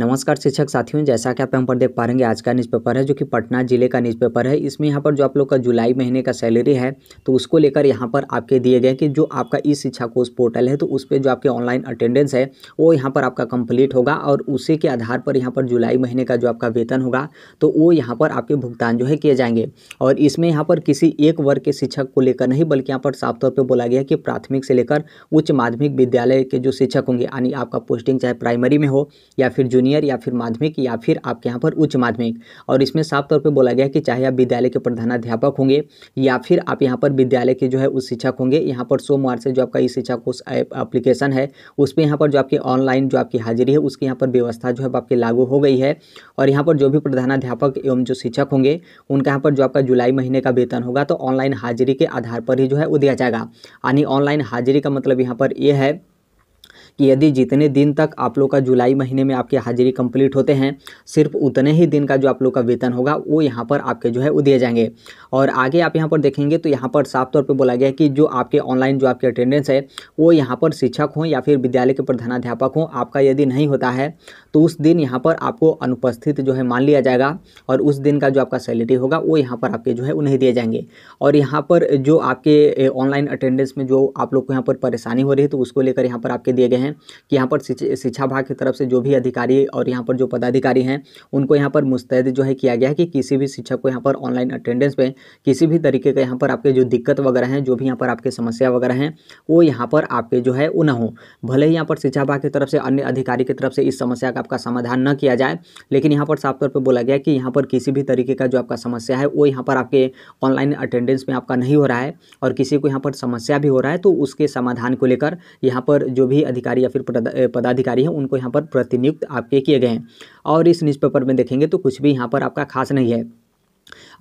नमस्कार शिक्षक साथियों जैसा कि आप यहाँ पर देख पा हैं आज का न्यूज़पेपर है जो कि पटना जिले का न्यूज़पेपर है इसमें यहाँ पर जो आप लोग का जुलाई महीने का सैलरी है तो उसको लेकर यहाँ पर आपके दिए गए कि जो आपका ई शिक्षा कोर्स पोर्टल है तो उस पर जो आपके ऑनलाइन अटेंडेंस है वो यहाँ पर आपका कंप्लीट होगा और उसी के आधार पर यहाँ पर जुलाई महीने का जो आपका वेतन होगा तो वो यहाँ पर आपके भुगतान जो है किए जाएंगे और इसमें यहाँ पर किसी एक वर्ग के शिक्षक को लेकर नहीं बल्कि यहाँ पर साफ तौर पर बोला गया कि प्राथमिक से लेकर उच्च माध्यमिक विद्यालय के जो शिक्षक होंगे यानी आपका पोस्टिंग चाहे प्राइमरी में हो या फिर जूनियर सीनियर या फिर माध्यमिक या फिर आपके यहाँ पर उच्च माध्यमिक और इसमें साफ तौर पर बोला गया कि चाहे आप विद्यालय के प्रधानाध्यापक होंगे या फिर आप यहाँ पर विद्यालय के जो है उस शिक्षक होंगे यहाँ पर सोमवार से जो आपका ई शिक्षा कोर्स एप्लीकेशन है उस पर यहाँ पर जो आपकी ऑनलाइन जो आपकी हाजिरी है उसकी यहाँ पर व्यवस्था जो है आपकी लागू हो गई है और यहाँ पर जो भी प्रधानाध्यापक एवं जो शिक्षक होंगे उनका यहाँ पर जो आपका जुलाई महीने का वेतन होगा तो ऑनलाइन हाजिरी के आधार पर ही जो है वो दिया जाएगा यानी ऑनलाइन हाजिरी का मतलब यहाँ पर ये यह है कि यदि जितने दिन तक आप लोग का जुलाई महीने में आपकी हाजिरी कंप्लीट होते हैं सिर्फ उतने ही दिन का जो आप लोग का वेतन होगा वो यहाँ पर आपके जो है वो दिए जाएंगे और आगे आप यहाँ पर देखेंगे तो यहाँ पर साफ तौर पर बोला गया है कि जो आपके ऑनलाइन जो आपके अटेंडेंस है वो यहाँ पर शिक्षक हों या फिर विद्यालय के प्रधानाध्यापक हों आपका यदि नहीं होता है तो उस दिन यहाँ पर आपको अनुपस्थित जो है मान लिया जाएगा और उस दिन का जो आपका सैलरी होगा वो यहाँ पर आपके जो है उन्हें दिए जाएंगे और यहाँ पर जो आपके ऑनलाइन अटेंडेंस में जो आप लोग को यहाँ पर परेशानी हो रही है तो उसको लेकर यहाँ पर आपके दिए गए हैं हैं कि यहाँ पर शिक्षा विभाग की तरफ से जो भी अधिकारी और यहाँ पर जो पदाधिकारी हैं उनको यहाँ पर मुस्तैद जो है किया गया है कि किसी भी शिक्षक को यहाँ पर ऑनलाइन अटेंडेंस पे किसी भी तरीके का यहाँ पर आपके जो दिक्कत वगैरह हैं जो भी यहाँ पर आपके समस्या वगैरह हैं वो यहाँ पर आपके जो है वो न हो भले ही यहाँ पर शिक्षा विभाग की तरफ से अन्य अधिकारी की तरफ से इस समस्या का आपका समाधान न किया जाए लेकिन यहाँ पर साफ तौर पर बोला गया कि यहाँ पर किसी भी तरीके का जो आपका समस्या है वो यहाँ पर आपके ऑनलाइन अटेंडेंस में आपका नहीं हो रहा है और किसी को यहाँ पर समस्या भी हो रहा है तो उसके समाधान को लेकर यहाँ पर जो भी अधिकारी अधिकारी या फिर पदाधिकारी हैं उनको यहाँ पर प्रतिनियुक्त आपके किए गए हैं और इस न्यूज़पेपर में देखेंगे तो कुछ भी यहाँ पर आपका खास नहीं है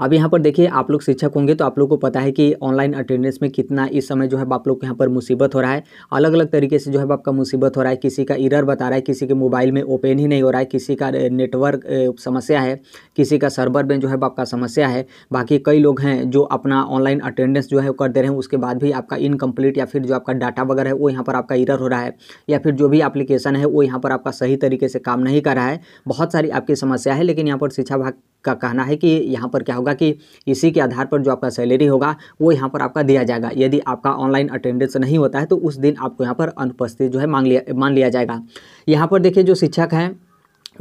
अब यहाँ पर देखिए आप लोग शिक्षक होंगे तो आप लोग को पता है कि ऑनलाइन अटेंडेंस में कितना इस समय जो है आप लोग को यहाँ पर मुसीबत हो रहा है अलग अलग तरीके से जो है आपका मुसीबत हो रहा है किसी का इरर बता रहा है किसी के मोबाइल में ओपन ही नहीं हो रहा है किसी का नेटवर्क समस्या है किसी का सर्वर में जो है आपका समस्या है बाकी कई लोग हैं जो अपना ऑनलाइन अटेंडेंस जो है कर दे रहे हैं उसके बाद भी आपका इनकम्प्लीट या फिर जो आपका डाटा वगैरह है वो यहाँ पर आपका इरर हो रहा है या फिर जो भी एप्लीकेशन है वो यहाँ पर आपका सही तरीके से काम नहीं कर रहा है बहुत सारी आपकी समस्या है लेकिन यहाँ पर शिक्षा भाग का कहना है कि यहाँ पर क्या होगा कि इसी के आधार पर जो आपका सैलरी होगा वो यहाँ पर आपका दिया जाएगा यदि आपका ऑनलाइन अटेंडेंस नहीं होता है तो उस दिन आपको यहाँ पर अनुपस्थित जो है मांग लिया मान लिया जाएगा यहाँ पर देखिए जो शिक्षक हैं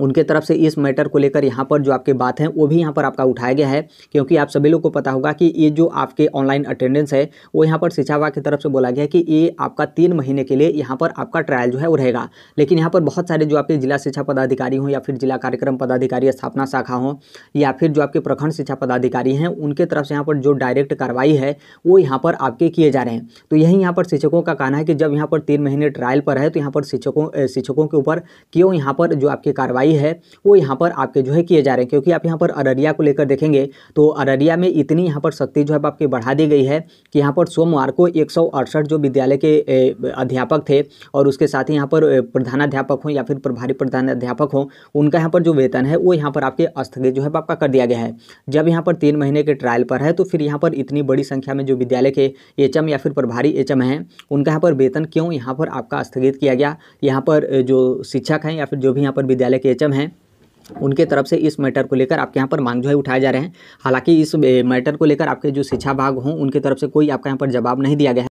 उनके तरफ से इस मैटर को लेकर यहाँ पर जो आपके बात है वो भी यहाँ पर आपका उठाया गया है क्योंकि आप सभी लोग को पता होगा कि ये जो आपके ऑनलाइन अटेंडेंस है वो यहाँ पर शिक्षा विभाग की तरफ से बोला गया कि ये आपका तीन महीने के लिए यहाँ पर आपका ट्रायल जो है वो रहेगा लेकिन यहाँ पर बहुत सारे जो आपके जिला शिक्षा पदाधिकारी हों या फिर जिला कार्यक्रम पदाधिकारी स्थापना शाखा हों या फिर जो आपके प्रखंड शिक्षा पदाधिकारी हैं उनके तरफ से यहाँ पर जो डायरेक्ट कार्रवाई है वो यहाँ पर आपके किए जा रहे हैं तो यही यहाँ पर शिक्षकों का कहना है कि जब यहाँ पर तीन महीने ट्रायल पर है तो यहाँ पर शिक्षकों शिक्षकों के ऊपर क्यों यहाँ पर जो आपकी कार्रवाई लड़ाई है वो यहाँ पर आपके जो है किए जा रहे हैं क्योंकि आप यहाँ पर अररिया को लेकर देखेंगे तो अररिया में इतनी यहाँ पर शक्ति जो है आपकी बढ़ा दी गई है कि यहाँ पर सोमवार को एक जो विद्यालय के अध्यापक थे और उसके साथ ही यहाँ पर प्रधानाध्यापक हों या फिर प्रभारी प्रधानाध्यापक हों उनका यहाँ पर जो वेतन है वो यहाँ पर आपके स्थगित जो है आपका कर दिया गया है जब यहाँ पर तीन महीने के ट्रायल पर है तो फिर यहाँ पर इतनी बड़ी संख्या में जो विद्यालय के एच या फिर प्रभारी एच हैं उनका यहाँ पर वेतन क्यों यहाँ पर आपका स्थगित किया गया यहाँ पर जो शिक्षक हैं या फिर जो भी यहाँ पर विद्यालय के के एच हैं उनके तरफ से इस मैटर को लेकर आपके यहाँ पर मांग जो है उठाए जा रहे हैं हालांकि इस मैटर को लेकर आपके जो शिक्षा भाग हों उनके तरफ से कोई आपका यहाँ पर जवाब नहीं दिया गया है